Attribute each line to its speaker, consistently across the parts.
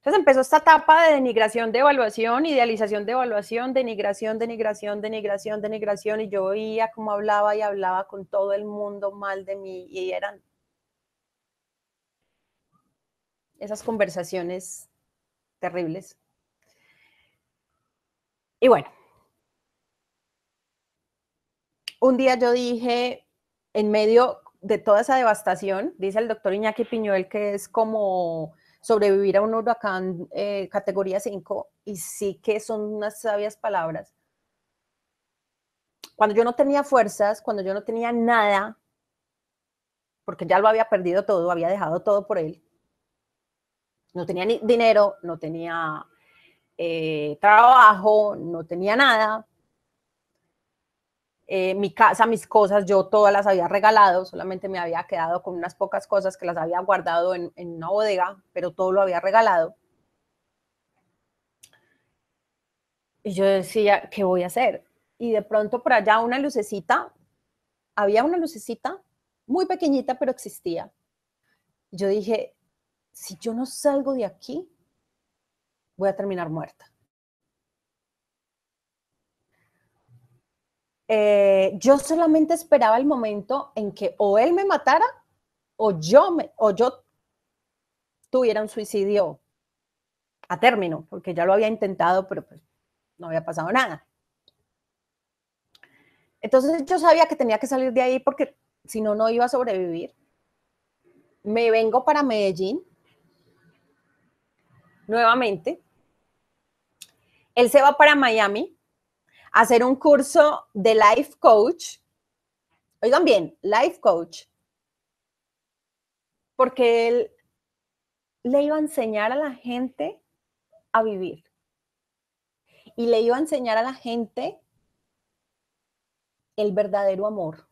Speaker 1: Entonces empezó esta etapa de denigración, de evaluación, idealización de evaluación, denigración, denigración, denigración, denigración, y yo oía cómo hablaba y hablaba con todo el mundo mal de mí, y eran esas conversaciones terribles. Y bueno, un día yo dije, en medio de toda esa devastación, dice el doctor Iñaki Piñuel que es como sobrevivir a un huracán eh, categoría 5, y sí que son unas sabias palabras. Cuando yo no tenía fuerzas, cuando yo no tenía nada, porque ya lo había perdido todo, había dejado todo por él, no tenía ni dinero, no tenía eh, trabajo, no tenía nada. Eh, mi casa, mis cosas, yo todas las había regalado, solamente me había quedado con unas pocas cosas que las había guardado en, en una bodega, pero todo lo había regalado. Y yo decía, ¿qué voy a hacer? Y de pronto por allá una lucecita, había una lucecita muy pequeñita, pero existía. Yo dije, si yo no salgo de aquí, voy a terminar muerta. Eh, yo solamente esperaba el momento en que o él me matara o yo, me, o yo tuviera un suicidio a término, porque ya lo había intentado, pero pues no había pasado nada. Entonces yo sabía que tenía que salir de ahí porque si no, no iba a sobrevivir. Me vengo para Medellín nuevamente él se va para Miami a hacer un curso de life coach. Oigan bien, life coach. Porque él le iba a enseñar a la gente a vivir. Y le iba a enseñar a la gente el verdadero amor.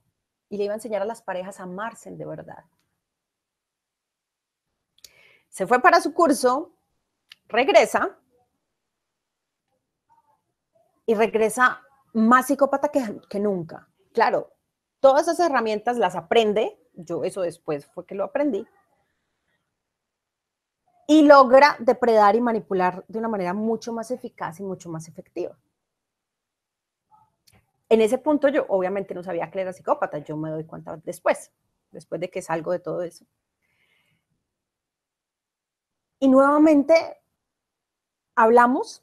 Speaker 1: Y le iba a enseñar a las parejas a amarse de verdad. Se fue para su curso, regresa y regresa más psicópata que, que nunca. Claro, todas esas herramientas las aprende, yo eso después fue que lo aprendí, y logra depredar y manipular de una manera mucho más eficaz y mucho más efectiva. En ese punto yo obviamente no sabía que era psicópata, yo me doy cuenta después, después de que salgo de todo eso. Y nuevamente hablamos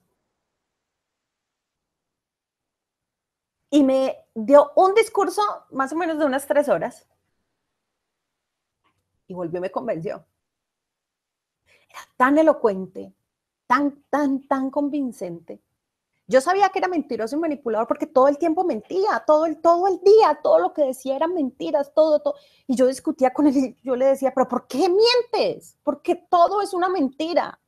Speaker 1: y me dio un discurso más o menos de unas tres horas y volvió y me convenció. Era tan elocuente, tan, tan, tan convincente. Yo sabía que era mentiroso y manipulador porque todo el tiempo mentía, todo el, todo el día, todo lo que decía eran mentiras, todo, todo. Y yo discutía con él y yo le decía, pero ¿por qué mientes? Porque todo es una mentira.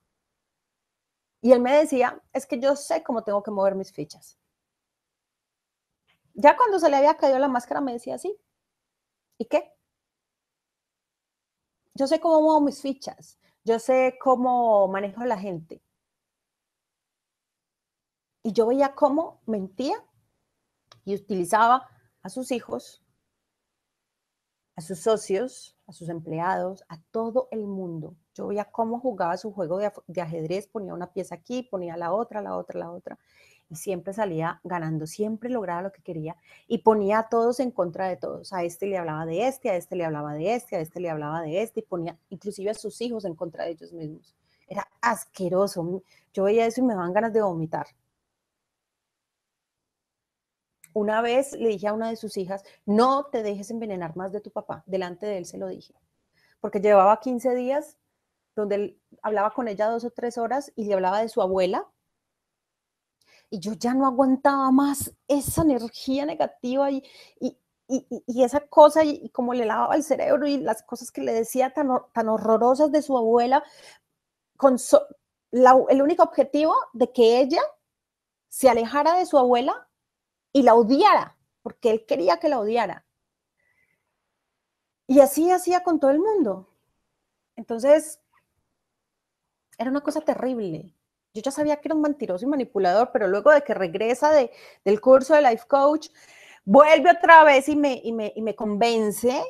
Speaker 1: Y él me decía, es que yo sé cómo tengo que mover mis fichas. Ya cuando se le había caído la máscara me decía así. ¿Y qué? Yo sé cómo muevo mis fichas, yo sé cómo manejo a la gente. Y yo veía cómo mentía y utilizaba a sus hijos, a sus socios, a sus empleados, a todo el mundo. Yo veía cómo jugaba su juego de, ajedrez, ponía una pieza aquí, ponía la otra, la otra, la otra, y siempre salía ganando, siempre lograba lo que quería y ponía a todos en contra de todos. A este le hablaba de este, a este le hablaba de este, a este le hablaba de este, y ponía inclusive a sus hijos en contra de ellos mismos. Era asqueroso. Yo veía eso y me daban ganas de vomitar. Una vez le dije a una de sus hijas, no te dejes envenenar más de tu papá. Delante de él se lo dije. Porque llevaba 15 días donde él hablaba con ella dos o tres horas y le hablaba de su abuela. Y yo ya no aguantaba más esa energía negativa y, y, esa cosa y, como le lavaba el cerebro y las cosas que le decía tan, tan horrorosas de su abuela. Con el único objetivo de que ella se alejara de su abuela y la odiara, porque él quería que la odiara. Y así hacía con todo el mundo. Entonces, era una cosa terrible. Yo ya sabía que era un mentiroso y manipulador, pero luego de que regresa del curso de Life Coach, vuelve otra vez y me, me, y me convence.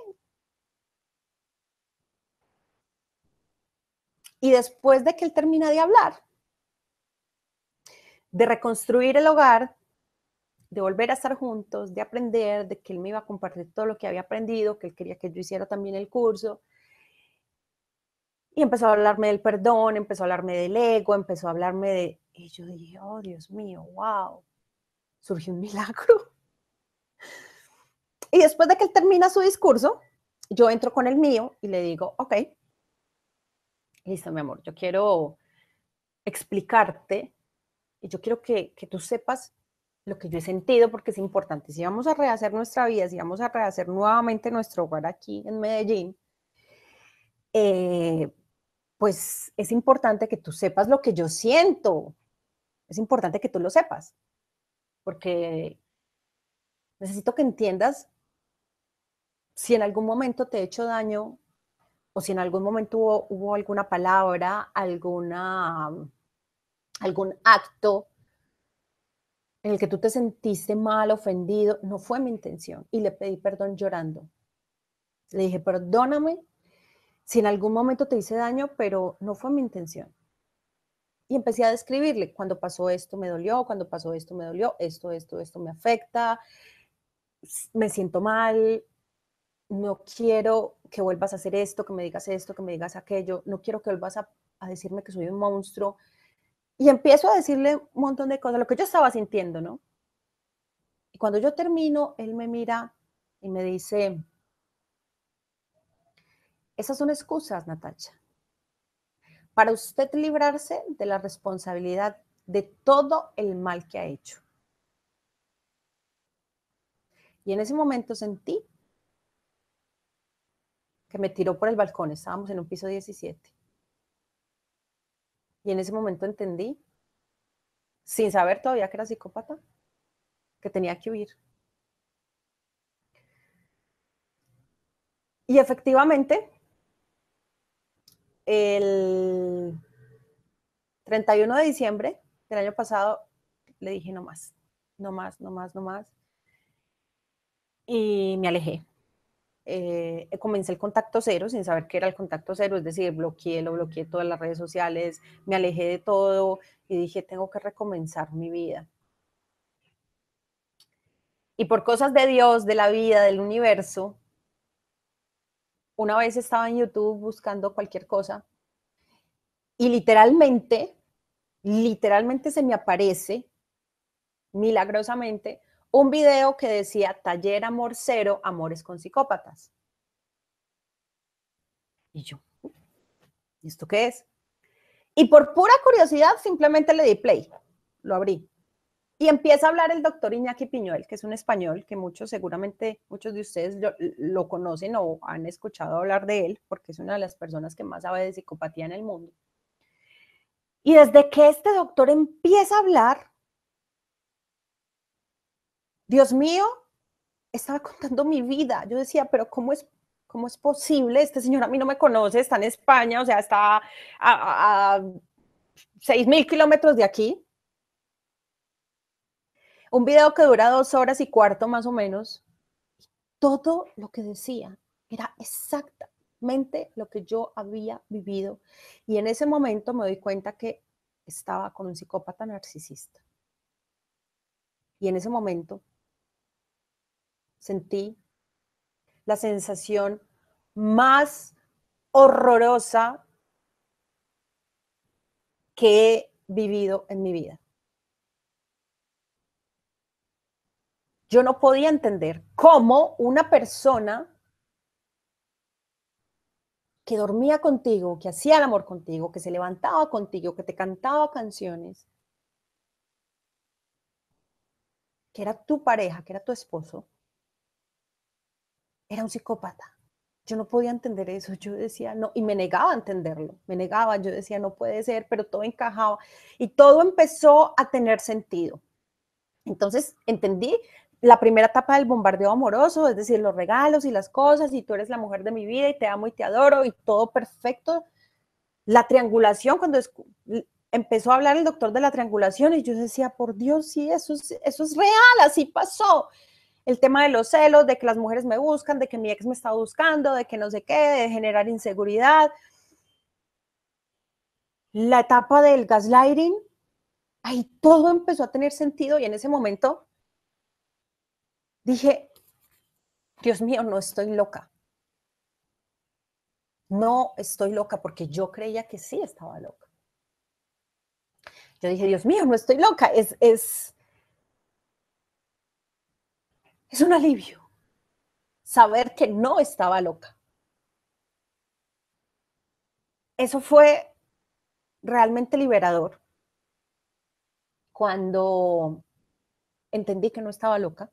Speaker 1: Y después de que él termina de hablar, de reconstruir el hogar, de volver a estar juntos, de aprender, de que él me iba a compartir todo lo que había aprendido, que él quería que yo hiciera también el curso. Y empezó a hablarme del perdón, empezó a hablarme del ego, empezó a hablarme de... Y yo dije, oh Dios mío, wow, surgió un milagro. Y después de que él termina su discurso, yo entro con el mío y le digo, ok, listo mi amor, yo quiero explicarte y yo quiero que, que tú sepas lo que yo he sentido, porque es importante, si vamos a rehacer nuestra vida, si vamos a rehacer nuevamente nuestro hogar aquí en Medellín, eh, pues es importante que tú sepas lo que yo siento, es importante que tú lo sepas, porque necesito que entiendas si en algún momento te he hecho daño o si en algún momento hubo, alguna palabra, alguna, algún acto en el que tú te sentiste mal, ofendido, no fue mi intención. Y le pedí perdón llorando. Le dije, perdóname si en algún momento te hice daño, pero no fue mi intención. Y empecé a describirle, cuando pasó esto me dolió, cuando pasó esto me dolió, esto, esto, esto me afecta, me siento mal, no quiero que vuelvas a hacer esto, que me digas esto, que me digas aquello, no quiero que vuelvas a, a decirme que soy un monstruo, y empiezo a decirle un montón de cosas, lo que yo estaba sintiendo, ¿no? Y cuando yo termino, él me mira y me dice, esas son excusas, Natacha. Para usted librarse de la responsabilidad de todo el mal que ha hecho. Y en ese momento sentí que me tiró por el balcón, estábamos en un piso 17. Y en ese momento entendí, sin saber todavía que era psicópata, que tenía que huir. Y efectivamente, el 31 de diciembre del año pasado le dije no más, no más, no más, no más. Y me alejé. Eh, eh, comencé el contacto cero sin saber qué era el contacto cero, es decir, bloqueé, lo bloqueé todas las redes sociales, me alejé de todo y dije, tengo que recomenzar mi vida. Y por cosas de Dios, de la vida, del universo, una vez estaba en YouTube buscando cualquier cosa y literalmente, literalmente se me aparece milagrosamente un video que decía taller amor cero, amores con psicópatas. Y yo, ¿y esto qué es? Y por pura curiosidad simplemente le di play, lo abrí. Y empieza a hablar el doctor Iñaki Piñuel, que es un español que muchos, seguramente muchos de ustedes lo, lo conocen o han escuchado hablar de él, porque es una de las personas que más sabe de psicopatía en el mundo. Y desde que este doctor empieza a hablar, Dios mío, estaba contando mi vida. Yo decía, pero ¿cómo es, cómo es posible? Este señor a mí no me conoce, está en España, o sea, está a, a, a 6.000 kilómetros de aquí. Un video que dura dos horas y cuarto más o menos. Todo lo que decía era exactamente lo que yo había vivido. Y en ese momento me doy cuenta que estaba con un psicópata narcisista. Y en ese momento sentí la sensación más horrorosa que he vivido en mi vida. Yo no podía entender cómo una persona que dormía contigo, que hacía el amor contigo, que se levantaba contigo, que te cantaba canciones, que era tu pareja, que era tu esposo, era un psicópata. Yo no podía entender eso, yo decía no, y me negaba a entenderlo, me negaba, yo decía no puede ser, pero todo encajaba y todo empezó a tener sentido. Entonces entendí la primera etapa del bombardeo amoroso, es decir, los regalos y las cosas, y tú eres la mujer de mi vida y te amo y te adoro y todo perfecto. La triangulación, cuando empezó a hablar el doctor de la triangulación, y yo decía, por Dios, sí, eso es, eso es real, así pasó el tema de los celos, de que las mujeres me buscan, de que mi ex me está buscando, de que no sé qué, de generar inseguridad. La etapa del gaslighting, ahí todo empezó a tener sentido y en ese momento dije, Dios mío, no estoy loca. No estoy loca porque yo creía que sí estaba loca. Yo dije, Dios mío, no estoy loca. Es, es, es un alivio saber que no estaba loca. Eso fue realmente liberador cuando entendí que no estaba loca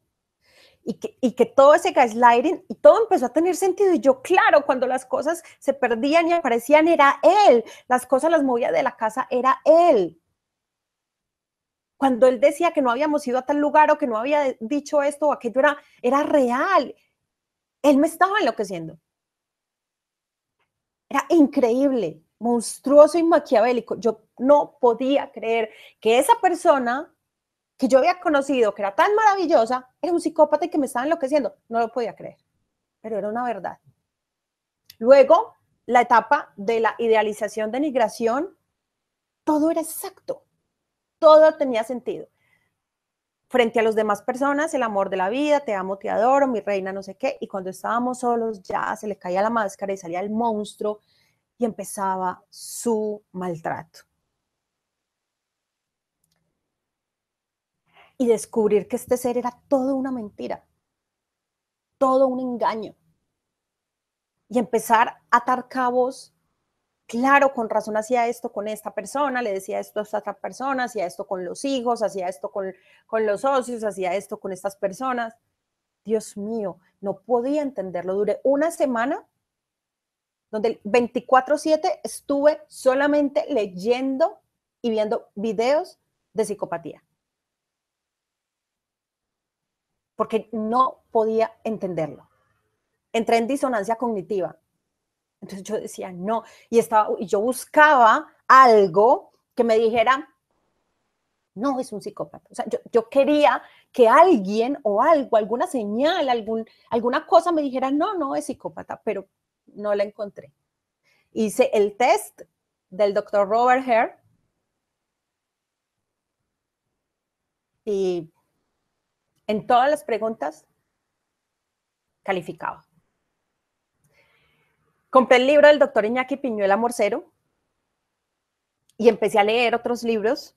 Speaker 1: y que, todo ese gaslighting y todo empezó a tener sentido. Y yo, claro, cuando las cosas se perdían y aparecían, era él. Las cosas las movía de la casa, era él cuando él decía que no habíamos ido a tal lugar o que no había dicho esto o aquello era, era real. Él me estaba enloqueciendo. Era increíble, monstruoso y maquiavélico. Yo no podía creer que esa persona que yo había conocido, que era tan maravillosa, era un psicópata y que me estaba enloqueciendo. No lo podía creer, pero era una verdad. Luego, la etapa de la idealización de migración, todo era exacto todo tenía sentido. Frente a las demás personas, el amor de la vida, te amo, te adoro, mi reina, no sé qué. Y cuando estábamos solos, ya se le caía la máscara y salía el monstruo y empezaba su maltrato. Y descubrir que este ser era todo una mentira, todo un engaño. Y empezar a atar cabos claro, con razón hacía esto con esta persona, le decía esto a esta otra persona, hacía esto con los hijos, hacía esto con, los socios, hacía esto con estas personas. Dios mío, no podía entenderlo. Duré una semana donde 24/7 estuve solamente leyendo y viendo videos de psicopatía. Porque no podía entenderlo. Entré en disonancia cognitiva. Entonces yo decía, no, y, estaba, y yo buscaba algo que me dijera, no, es un psicópata. O sea, yo, quería que alguien o algo, alguna señal, algún, alguna cosa me dijera, no, no, es psicópata, pero no la encontré. Hice el test del doctor Robert Hare y en todas las preguntas calificaba. Compré el libro del doctor Iñaki Piñuela Morcero y empecé a leer otros libros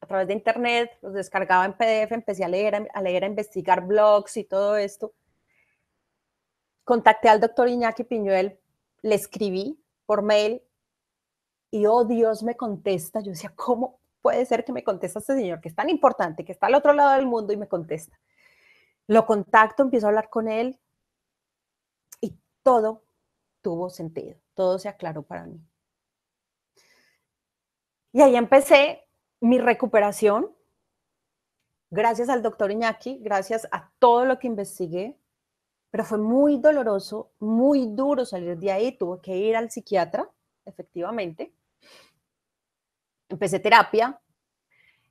Speaker 1: a través de internet, los descargaba en PDF, empecé a leer, a leer, a investigar blogs y todo esto. Contacté al doctor Iñaki Piñuel, le escribí por mail y, oh Dios, me contesta. Yo decía, ¿cómo puede ser que me contesta este señor que es tan importante, que está al otro lado del mundo y me contesta? Lo contacto, empiezo a hablar con él y todo tuvo sentido, todo se aclaró para mí. Y ahí empecé mi recuperación, gracias al doctor Iñaki, gracias a todo lo que investigué, pero fue muy doloroso, muy duro salir de ahí, tuve que ir al psiquiatra, efectivamente. Empecé terapia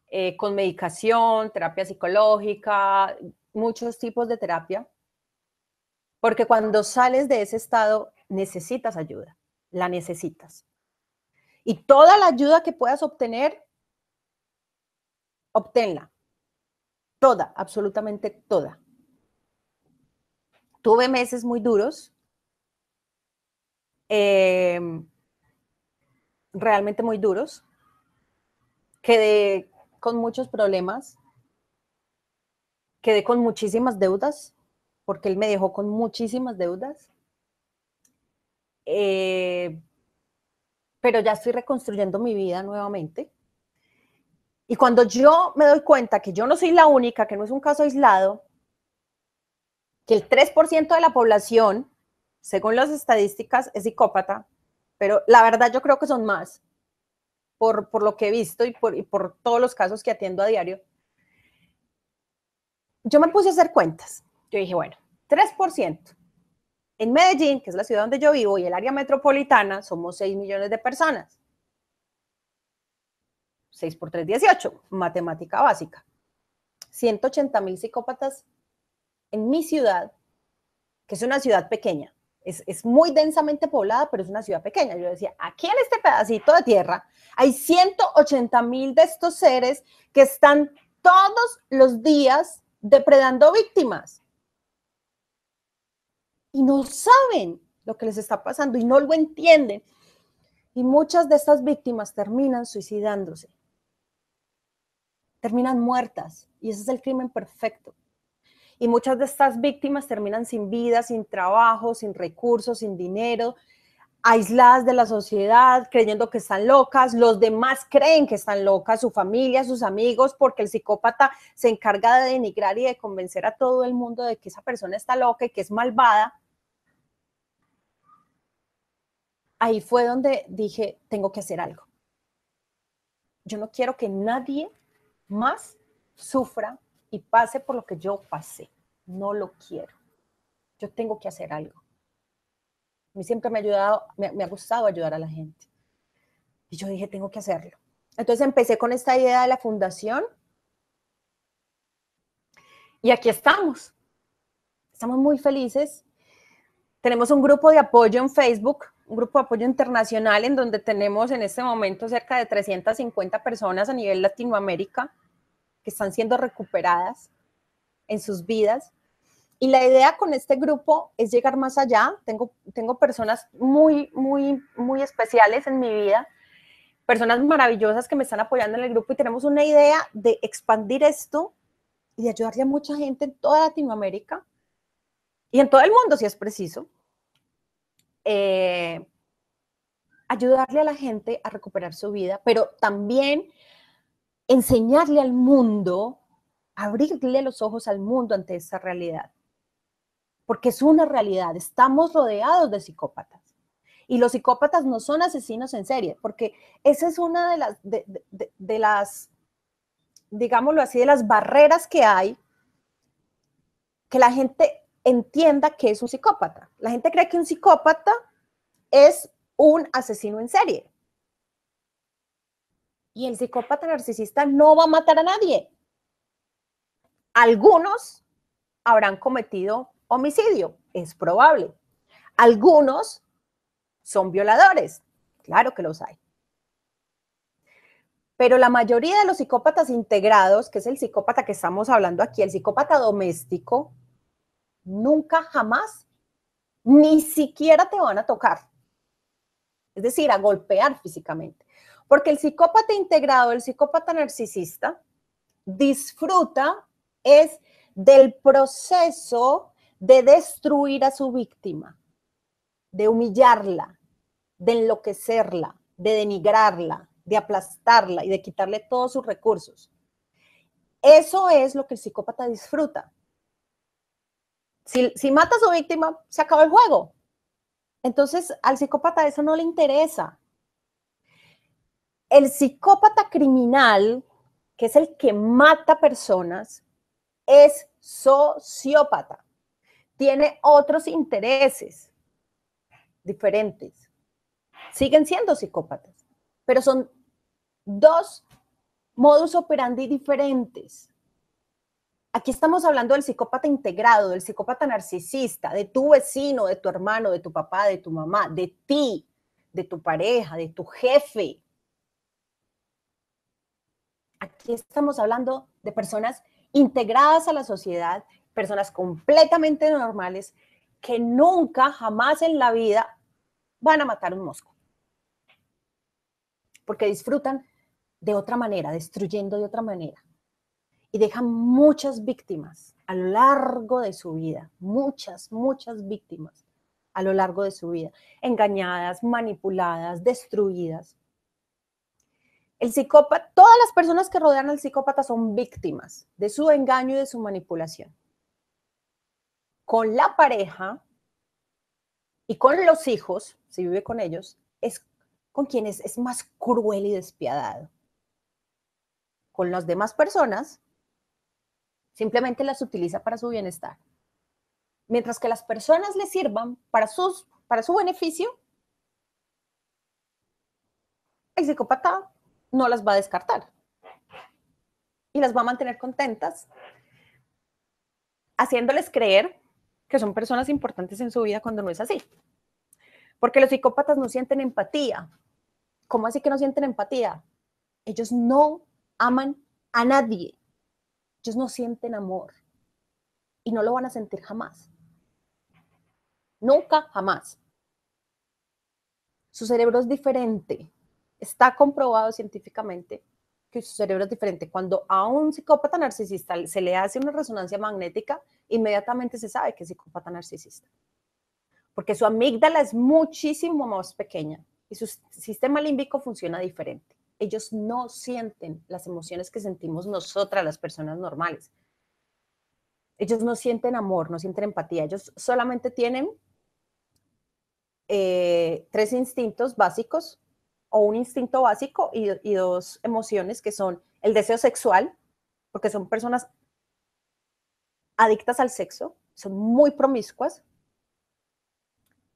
Speaker 1: eh, con medicación, terapia psicológica, muchos tipos de terapia, porque cuando sales de ese estado necesitas ayuda, la necesitas. Y toda la ayuda que puedas obtener, obténla. Toda, absolutamente toda. Tuve meses muy duros, em, realmente muy duros. Quedé con muchos problemas, quedé con muchísimas deudas, porque él me dejó con muchísimas deudas. Eh, pero ya estoy reconstruyendo mi vida nuevamente. Y cuando yo me doy cuenta que yo no soy la única, que no es un caso aislado, que el 3% de la población, según las estadísticas, es psicópata, pero la verdad yo creo que son más, por, lo que he visto y por, y por todos los casos que atiendo a diario. Yo me puse a hacer cuentas. Yo dije, bueno, 3%. En Medellín, que es la ciudad donde yo vivo, y el área metropolitana, somos 6 millones de personas. 6 por 3, 18, matemática básica. 180 mil psicópatas en mi ciudad, que es una ciudad pequeña, es, es, muy densamente poblada, pero es una ciudad pequeña. Yo decía, aquí en este pedacito de tierra hay 180 mil de estos seres que están todos los días depredando víctimas y no saben lo que les está pasando y no lo entienden. Y muchas de estas víctimas terminan suicidándose, terminan muertas y ese es el crimen perfecto. Y muchas de estas víctimas terminan sin vida, sin trabajo, sin recursos, sin dinero, aisladas de la sociedad, creyendo que están locas, los demás creen que están locas, su familia, sus amigos, porque el psicópata se encarga de denigrar y de convencer a todo el mundo de que esa persona está loca y que es malvada. ahí fue donde dije, tengo que hacer algo. Yo no quiero que nadie más sufra y pase por lo que yo pasé. No lo quiero. Yo tengo que hacer algo. A mí siempre me ha ayudado, me, ha gustado ayudar a la gente. Y yo dije, tengo que hacerlo. Entonces empecé con esta idea de la fundación. Y aquí estamos. Estamos muy felices. Tenemos un grupo de apoyo en Facebook un grupo de apoyo internacional en donde tenemos en este momento cerca de 350 personas a nivel Latinoamérica que están siendo recuperadas en sus vidas. Y la idea con este grupo es llegar más allá. Tengo, tengo personas muy, muy, muy especiales en mi vida, personas maravillosas que me están apoyando en el grupo y tenemos una idea de expandir esto y de ayudarle a mucha gente en toda Latinoamérica y en todo el mundo si es preciso. Eh, ayudarle a la gente a recuperar su vida, pero también enseñarle al mundo, abrirle los ojos al mundo ante esa realidad. Porque es una realidad, estamos rodeados de psicópatas. Y los psicópatas no son asesinos en serie, porque esa es una de las, de las digámoslo así, de las barreras que hay, que la gente entienda que es un psicópata. La gente cree que un psicópata es un asesino en serie. Y el psicópata narcisista no va a matar a nadie. Algunos habrán cometido homicidio, es probable. Algunos son violadores, claro que los hay. Pero la mayoría de los psicópatas integrados, que es el psicópata que estamos hablando aquí, el psicópata doméstico, nunca, jamás, ni siquiera te van a tocar. Es decir, a golpear físicamente. Porque el psicópata integrado, el psicópata narcisista, disfruta es del proceso de destruir a su víctima, de humillarla, de enloquecerla, de denigrarla, de aplastarla y de quitarle todos sus recursos. Eso es lo que el psicópata disfruta. Si, mata a su víctima, se acaba el juego. Entonces, al psicópata eso no le interesa. El psicópata criminal, que es el que mata personas, es sociópata. Tiene otros intereses diferentes. Siguen siendo psicópatas, pero son dos modus operandi diferentes. Aquí estamos hablando del psicópata integrado, del psicópata narcisista, de tu vecino, de tu hermano, de tu papá, de tu mamá, de ti, de tu pareja, de tu jefe. Aquí estamos hablando de personas integradas a la sociedad, personas completamente normales que nunca, jamás en la vida van a matar un mosco. Porque disfrutan de otra manera, destruyendo de otra manera y deja muchas víctimas a lo largo de su vida, muchas, muchas víctimas a lo largo de su vida, engañadas, manipuladas, destruidas. El psicópata, todas las personas que rodean al psicópata son víctimas de su engaño y de su manipulación. Con la pareja y con los hijos, si vive con ellos, es con quienes es más cruel y despiadado. Con las demás personas Simplemente las utiliza para su bienestar. Mientras que las personas le sirvan para, sus, para su beneficio, el psicópata no las va a descartar y las va a mantener contentas, haciéndoles creer que son personas importantes en su vida cuando no es así. Porque los psicópatas no sienten empatía. ¿Cómo así que no sienten empatía? Ellos no aman a nadie. Ellos no sienten amor y no lo van a sentir jamás. Nunca, jamás. Su cerebro es diferente. Está comprobado científicamente que su cerebro es diferente. Cuando a un psicópata narcisista se le hace una resonancia magnética, inmediatamente se sabe que es psicópata narcisista. Porque su amígdala es muchísimo más pequeña y su sistema límbico funciona diferente ellos no sienten las emociones que sentimos nosotras, las personas normales. Ellos no sienten amor, no sienten empatía, ellos solamente tienen eh, tres instintos básicos o un instinto básico y dos emociones que son el deseo sexual, porque son personas adictas al sexo, son muy promiscuas,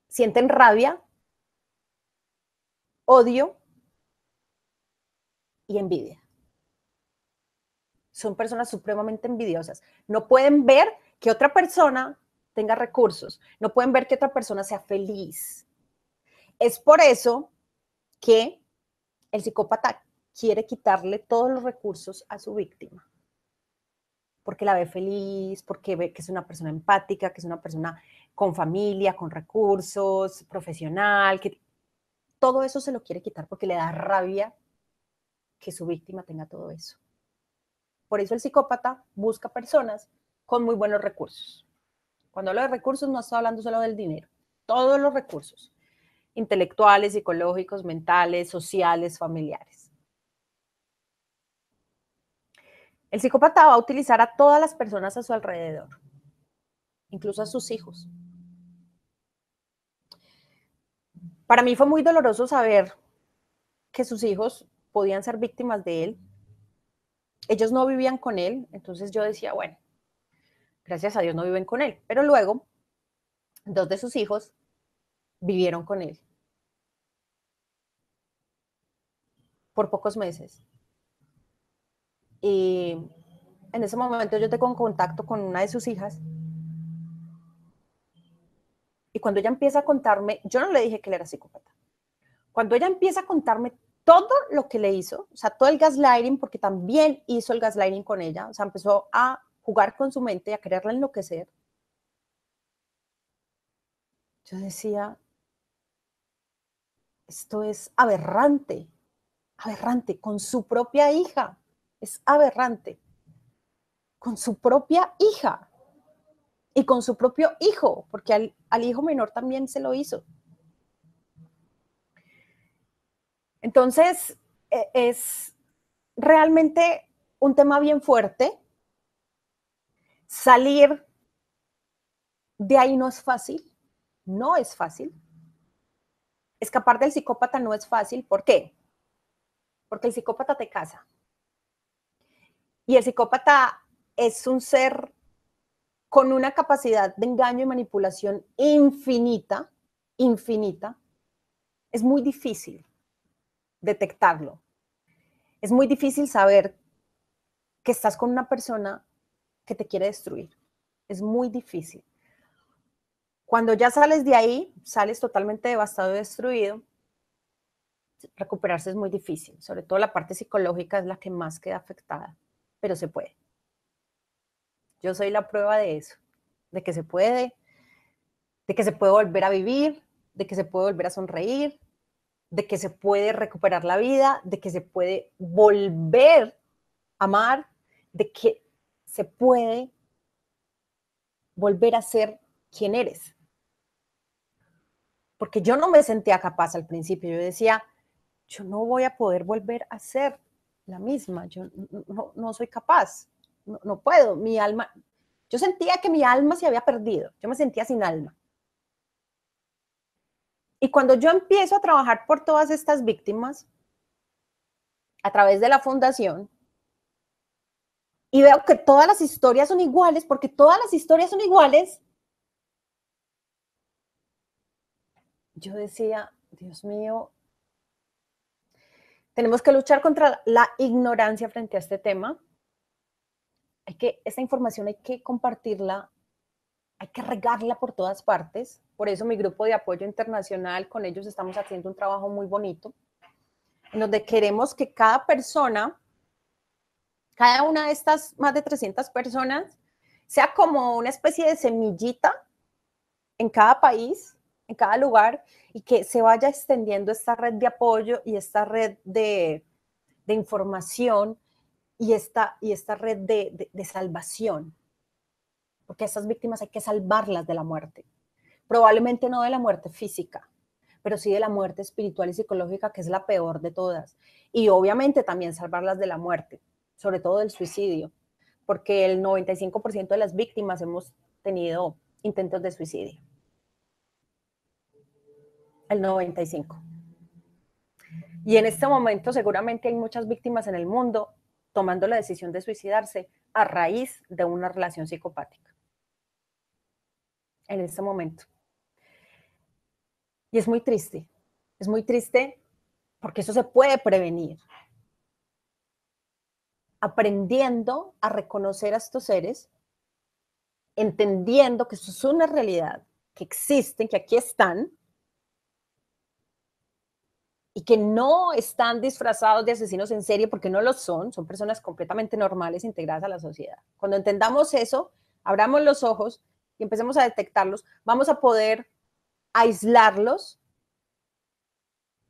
Speaker 1: sienten rabia, odio y envidia. Son personas supremamente envidiosas. No pueden ver que otra persona tenga recursos, no pueden ver que otra persona sea feliz. Es por eso que el psicópata quiere quitarle todos los recursos a su víctima, porque la ve feliz, porque ve que es una persona empática, que es una persona con familia, con recursos, profesional, que todo eso se lo quiere quitar porque le da rabia que su víctima tenga todo eso. Por eso el psicópata busca personas con muy buenos recursos. Cuando hablo de recursos no estoy hablando solo del dinero, todos los recursos, intelectuales, psicológicos, mentales, sociales, familiares. El psicópata va a utilizar a todas las personas a su alrededor, incluso a sus hijos. Para mí fue muy doloroso saber que sus hijos podían ser víctimas de él. Ellos no vivían con él, entonces yo decía, bueno, gracias a Dios no viven con él. Pero luego, dos de sus hijos vivieron con él por pocos meses. Y en ese momento yo tengo contacto con una de sus hijas. Y cuando ella empieza a contarme, yo no le dije que él era psicópata. Cuando ella empieza a contarme todo lo que le hizo, o sea, todo el gaslighting, porque también hizo el gaslighting con ella, o sea, empezó a jugar con su mente y a quererla enloquecer. Yo decía, esto es aberrante, aberrante, con su propia hija, es aberrante, con su propia hija y con su propio hijo, porque al, hijo menor también se lo hizo. Entonces, e, es realmente un tema bien fuerte. Salir de ahí no es fácil, no es fácil. Escapar del psicópata no es fácil. ¿Por qué? Porque el psicópata te casa. Y el psicópata es un ser con una capacidad de engaño y manipulación infinita, infinita. Es muy difícil detectarlo. Es muy difícil saber que estás con una persona que te quiere destruir. Es muy difícil. Cuando ya sales de ahí, sales totalmente devastado y destruido, recuperarse es muy difícil. Sobre todo la parte psicológica es la que más queda afectada, pero se puede. Yo soy la prueba de eso, de que se puede, de que se puede volver a vivir, de que se puede volver a sonreír, de que se puede recuperar la vida, de que se puede volver a amar, de que se puede volver a ser quien eres. Porque yo no me sentía capaz al principio, yo decía, yo no voy a poder volver a ser la misma, yo no, soy capaz, no puedo, mi alma, yo sentía que mi alma se había perdido, yo me sentía sin alma. Y cuando yo empiezo a trabajar por todas estas víctimas, a través de la fundación, y veo que todas las historias son iguales, porque todas las historias son iguales, yo decía, Dios mío, tenemos que luchar contra la ignorancia frente a este tema. Hay que, esta información hay que compartirla hay que regarla por todas partes. Por eso mi grupo de apoyo internacional, con ellos estamos haciendo un trabajo muy bonito, en donde queremos que cada persona, cada una de estas más de 300 personas, sea como una especie de semillita en cada país, en cada lugar, y que se vaya extendiendo esta red de apoyo y esta red de, información y esta, y esta red de, de salvación, porque esas víctimas hay que salvarlas de la muerte. Probablemente no de la muerte física, pero sí de la muerte espiritual y psicológica, que es la peor de todas. Y obviamente también salvarlas de la muerte, sobre todo del suicidio, porque el 95% de las víctimas hemos tenido intentos de suicidio. El 95%. Y en este momento seguramente hay muchas víctimas en el mundo tomando la decisión de suicidarse a raíz de una relación psicopática en este momento. Y es muy triste, es muy triste porque eso se puede prevenir. Aprendiendo a reconocer a estos seres, entendiendo que eso es una realidad, que existen, que aquí están, y que no están disfrazados de asesinos en serie porque no lo son, son personas completamente normales integradas a la sociedad. Cuando entendamos eso, abramos los ojos, y empecemos a detectarlos, vamos a poder aislarlos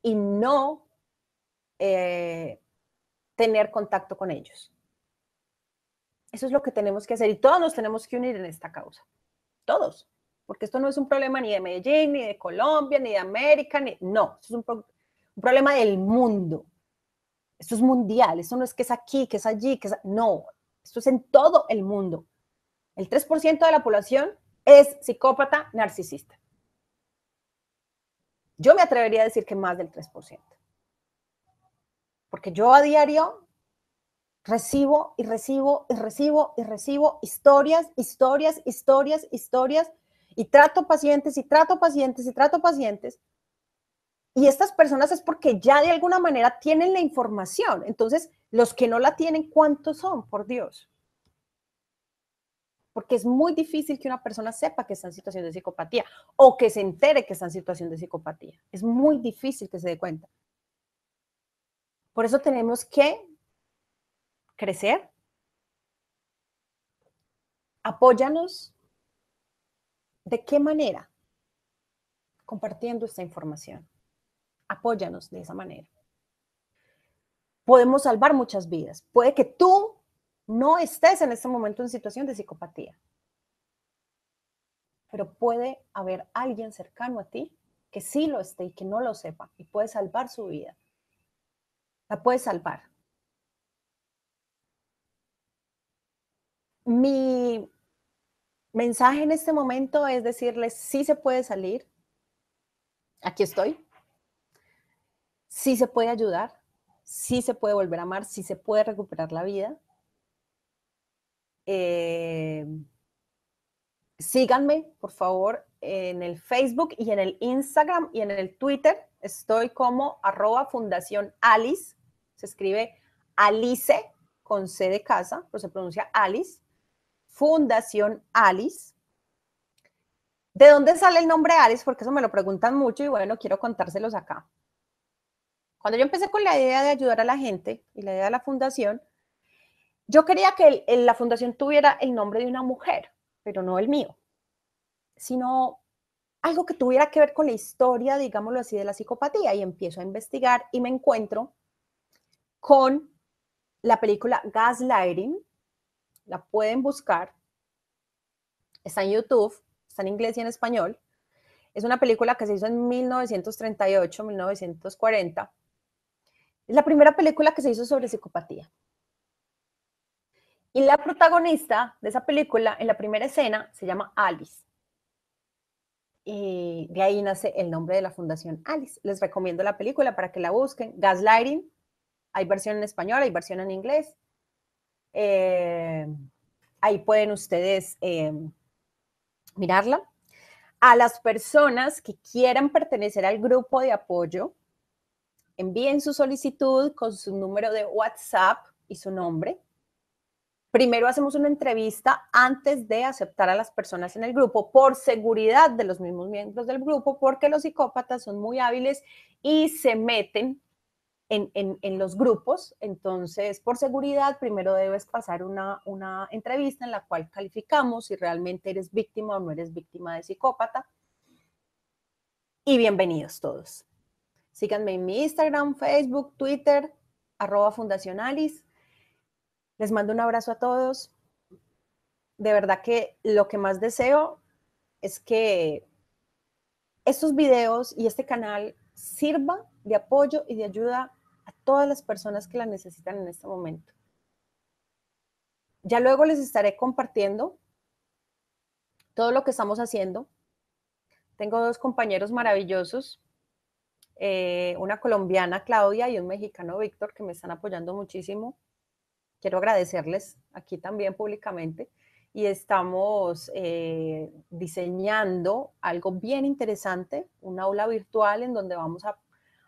Speaker 1: y no eh, tener contacto con ellos. Eso es lo que tenemos que hacer y todos nos tenemos que unir en esta causa, todos, porque esto no es un problema ni de Medellín, ni de Colombia, ni de América, ni... no, esto es un, problema del mundo. Esto es mundial, esto no es que es aquí, que es allí, que No, esto es en todo el mundo. El 3% de la población es psicópata narcisista. Yo me atrevería a decir que más del 3%. Porque yo a diario recibo y recibo y recibo y recibo historias, historias, historias, historias, y trato pacientes y trato pacientes y trato pacientes. Y estas personas es porque ya de alguna manera tienen la información. Entonces, los que no la tienen, ¿cuántos son, por Dios? porque es muy difícil que una persona sepa que está en situación de psicopatía o que se entere que está en situación de psicopatía. Es muy difícil que se dé cuenta. Por eso tenemos que crecer. Apóyanos. ¿De qué manera? Compartiendo esta información. Apóyanos de esa manera podemos salvar muchas vidas. Puede que tú no estés en este momento en situación de psicopatía. Pero puede haber alguien cercano a ti que sí lo esté y que no lo sepa y puede salvar su vida. La puede salvar. Mi mensaje en este momento es decirles, sí se puede salir, aquí estoy, sí se puede ayudar, sí se puede volver a amar, sí se puede recuperar la vida, eh, síganme, por favor, en el Facebook y en el Instagram y en el Twitter. Estoy como arroba fundación Alice. Se escribe Alice con C de casa, pero se pronuncia Alice. Fundación Alice. ¿De dónde sale el nombre Alice? Porque eso me lo preguntan mucho y bueno, quiero contárselos acá. Cuando yo empecé con la idea de ayudar a la gente y la idea de la fundación, yo quería que la fundación tuviera el nombre de una mujer, pero no el mío, sino algo que tuviera que ver con la historia, digámoslo así, de la psicopatía. Y empiezo a investigar y me encuentro con la película Gaslighting. La pueden buscar. Está en YouTube, está en inglés y en español. Es una película que se hizo en 1938, 1940. Es la primera película que se hizo sobre psicopatía. Y la protagonista de esa película, en la primera escena, se llama Alice. Y de ahí nace el nombre de la fundación Alice. Les recomiendo la película para que la busquen. Gaslighting. Hay versión en español, hay versión en inglés. Eh, ahí pueden ustedes eh, mirarla. A las personas que quieran pertenecer al grupo de apoyo, envíen su solicitud con su número de WhatsApp y su nombre Primero hacemos una entrevista antes de aceptar a las personas en el grupo por seguridad de los mismos miembros del grupo, porque los psicópatas son muy hábiles y se meten en, los grupos. Entonces, por seguridad, primero debes pasar una, una entrevista en la cual calificamos si realmente eres víctima o no eres víctima de psicópata. Y bienvenidos todos. Síganme en mi Instagram, Facebook, Twitter, arroba fundacionalis les mando un abrazo a todos. De verdad que lo que más deseo es que estos videos y este canal sirva de apoyo y de ayuda a todas las personas que la necesitan en este momento. Ya luego les estaré compartiendo todo lo que estamos haciendo. Tengo dos compañeros maravillosos, eh, una colombiana, Claudia, y un mexicano, Víctor, que me están apoyando muchísimo quiero agradecerles aquí también públicamente y estamos eh, diseñando algo bien interesante, un aula virtual en donde vamos a,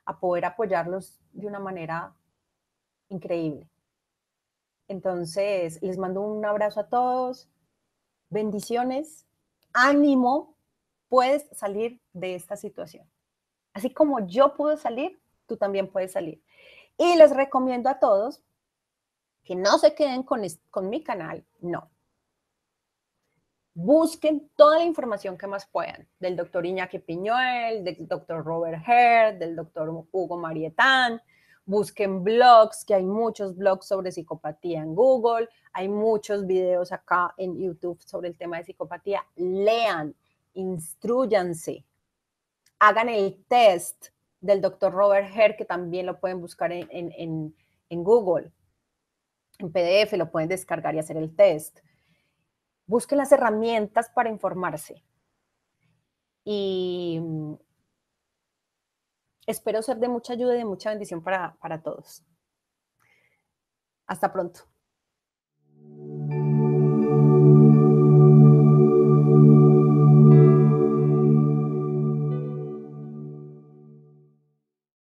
Speaker 1: a poder apoyarlos de una manera increíble. Entonces, les mando un abrazo a todos, bendiciones, ánimo, puedes salir de esta situación. Así como yo pude salir, tú también puedes salir. Y les recomiendo a todos que no se queden con, mi canal, no. Busquen toda la información que más puedan del doctor Iñaki Piñuel, del doctor Robert Herr, del doctor Hugo Marietán, busquen blogs, que hay muchos blogs sobre psicopatía en Google, hay muchos videos acá en YouTube sobre el tema de psicopatía. Lean, instruyanse, hagan el test del doctor Robert Herr, que también lo pueden buscar en Google en PDF, lo pueden descargar y hacer el test. Busquen las herramientas para informarse. Y mm, espero ser de mucha ayuda y de mucha bendición para, para todos. Hasta pronto.